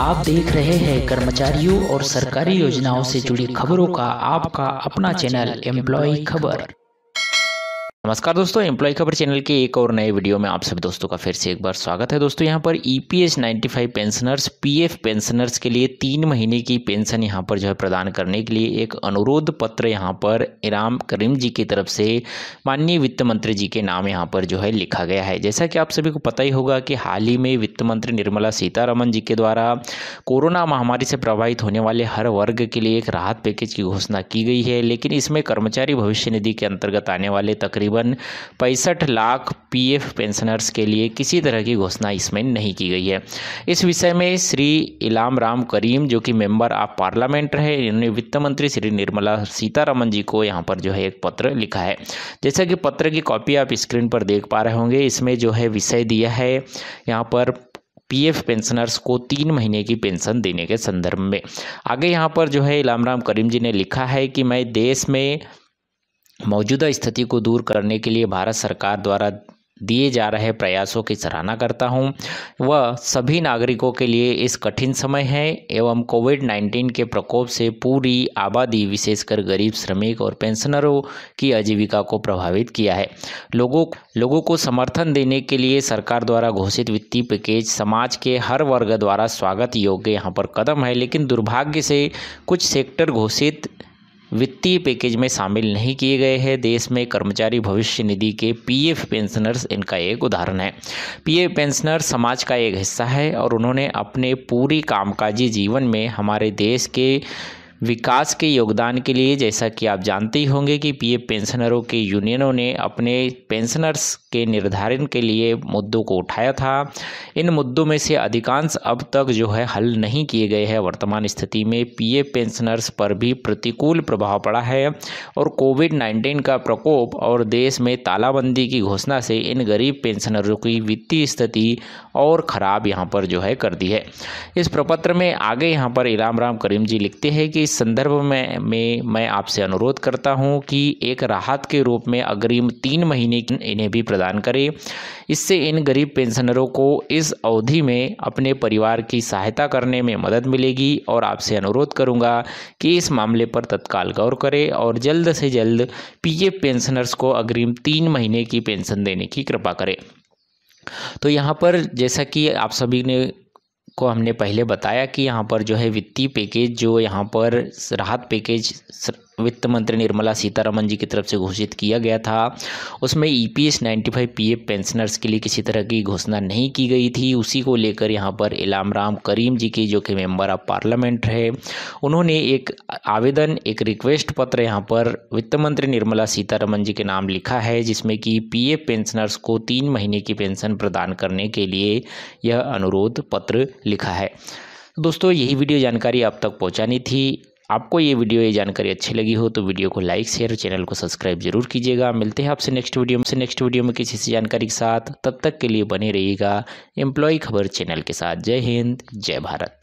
आप देख रहे हैं कर्मचारियों और सरकारी योजनाओं से जुड़ी खबरों का आपका अपना चैनल एम्प्लॉय खबर नमस्कार दोस्तों एम्प्लॉय खबर चैनल के एक और नए वीडियो में आप सभी दोस्तों का फिर से एक बार स्वागत है दोस्तों यहाँ पर ईपीएस 95 पेंशनर्स पीएफ पेंशनर्स के लिए तीन महीने की पेंशन यहाँ पर जो है प्रदान करने के लिए एक अनुरोध पत्र यहाँ पर इराम करीम जी की तरफ से माननीय वित्त मंत्री जी के नाम यहाँ पर जो है लिखा गया है जैसा कि आप सभी को पता ही होगा कि हाल ही में वित्त मंत्री निर्मला सीतारमन जी के द्वारा कोरोना महामारी से प्रभावित होने वाले हर वर्ग के लिए एक राहत पैकेज की घोषणा की गई है लेकिन इसमें कर्मचारी भविष्य निधि के अंतर्गत आने वाले तकरीबन तकरीबन पैंसठ लाख पीएफ पेंशनर्स के लिए किसी तरह की घोषणा इसमें नहीं की गई है इस विषय में श्री इलाम राम करीम जो कि मेंबर ऑफ पार्लियामेंट रहे इन्होंने वित्त मंत्री श्री निर्मला सीतारमन जी को यहाँ पर जो है एक पत्र लिखा है जैसा कि पत्र की कॉपी आप स्क्रीन पर देख पा रहे होंगे इसमें जो है विषय दिया है यहाँ पर पीएफ पेंशनर्स को तीन महीने की पेंशन देने के संदर्भ में आगे यहाँ पर जो है इलाम राम करीम जी ने लिखा है कि मैं देश में मौजूदा स्थिति को दूर करने के लिए भारत सरकार द्वारा दिए जा रहे प्रयासों की सराहना करता हूं वह सभी नागरिकों के लिए इस कठिन समय है एवं कोविड 19 के प्रकोप से पूरी आबादी विशेषकर गरीब श्रमिक और पेंशनरों की आजीविका को प्रभावित किया है लोगों लोगों को समर्थन देने के लिए सरकार द्वारा घोषित वित्तीय पैकेज समाज के हर वर्ग द्वारा स्वागत योग्य यहाँ पर कदम है लेकिन दुर्भाग्य से कुछ सेक्टर घोषित वित्तीय पैकेज में शामिल नहीं किए गए हैं देश में कर्मचारी भविष्य निधि के पीएफ पेंशनर्स इनका एक उदाहरण है पीएफ पेंशनर समाज का एक हिस्सा है और उन्होंने अपने पूरी कामकाजी जीवन में हमारे देश के विकास के योगदान के लिए जैसा कि आप जानते ही होंगे कि पीएफ पेंशनरों के यूनियनों ने अपने पेंशनर्स के निर्धारण के लिए मुद्दों को उठाया था इन मुद्दों में से अधिकांश अब तक जो है हल नहीं किए गए हैं वर्तमान स्थिति में पीएफ पेंशनर्स पर भी प्रतिकूल प्रभाव पड़ा है और कोविड नाइन्टीन का प्रकोप और देश में तालाबंदी की घोषणा से इन गरीब पेंशनरों की वित्तीय स्थिति और ख़राब यहाँ पर जो है कर दी है इस प्रपत्र में आगे यहाँ पर इलाम राम करीम जी लिखते हैं कि इस संदर्भ में में मैं आपसे अनुरोध करता हूं कि एक राहत के रूप में अग्रिम तीन महीने इन्हें भी प्रदान करें इससे इन गरीब पेंशनरों को इस अवधि में अपने परिवार की सहायता करने में मदद मिलेगी और आपसे अनुरोध करूंगा कि इस मामले पर तत्काल गौर करें और जल्द से जल्द पीएफ पेंशनर्स को अग्रिम तीन महीने की पेंशन देने की कृपा करें तो यहाँ पर जैसा कि आप सभी ने को हमने पहले बताया कि यहाँ पर जो है वित्तीय पैकेज जो यहाँ पर राहत पैकेज वित्त मंत्री निर्मला सीतारमन जी की तरफ से घोषित किया गया था उसमें E P S ninety five P F pensioners के लिए किसी तरह की घोषणा नहीं की गई थी उसी को लेकर यहाँ पर इलाम राम करीम जी की जो कि मेंबर ऑफ पार्लियामेंट रहे उन्होंने एक आवेदन एक रिक्वेस्ट पत्र यहाँ पर वित्त मंत्री निर्मला सीतारमन जी के नाम लिखा है जिसमें कि पी एफ पेंशनर्स को तीन महीने की पेंशन प्रदान करने के लिए यह अनुरोध पत्र लिखा है दोस्तों यही वीडियो जानकारी आप तक पहुंचानी थी आपको ये वीडियो ये जानकारी अच्छी लगी हो तो वीडियो को लाइक शेयर चैनल को सब्सक्राइब जरूर कीजिएगा मिलते हैं आपसे नेक्स्ट वीडियो में से नेक्स्ट वीडियो में किसी से जानकारी के साथ तब तक के लिए बने रहिएगा एम्प्लॉय खबर चैनल के साथ जय हिंद जय भारत